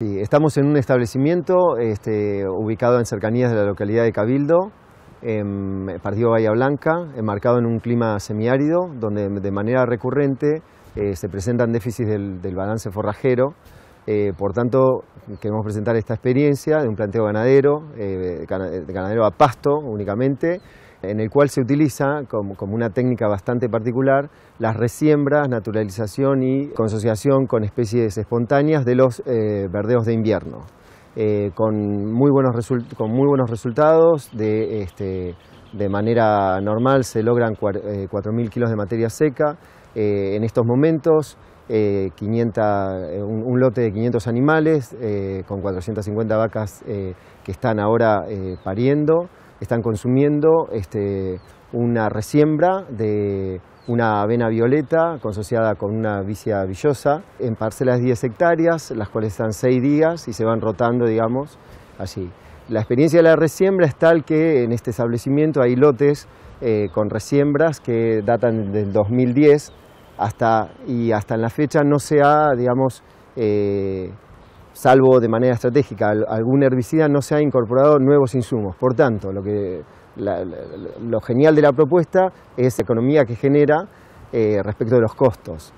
estamos en un establecimiento este, ubicado en cercanías de la localidad de Cabildo, en Partido Bahía Blanca, enmarcado en un clima semiárido, donde de manera recurrente eh, se presentan déficits del, balance forrajero. Eh, por tanto, queremos presentar esta experiencia de un planteo ganadero, eh, ...de ganadero a pasto únicamente, en el cual se utiliza como, una técnica bastante particular las resiembras, naturalización y consociación con especies espontáneas de los eh, verdeos de invierno, eh, con, muy buenos resultados. De, este, manera normal se logran 4.000 eh, kilos de materia seca en estos momentos. un, lote de 500 animales con 450 vacas que están ahora pariendo están consumiendo este, una resiembra de una avena violeta consociada con una vicia villosa en parcelas de 10 hectáreas, las cuales están 6 días y se van rotando, digamos, así. La experiencia de la resiembra es tal que en este establecimiento hay lotes eh, con resiembras que datan del 2010 hasta, y hasta en la fecha no se ha, digamos, eh, salvo de manera estratégica algún herbicida, no se ha incorporado nuevos insumos. Por tanto, lo, que, lo genial de la propuesta es la economía que genera eh, respecto de los costos.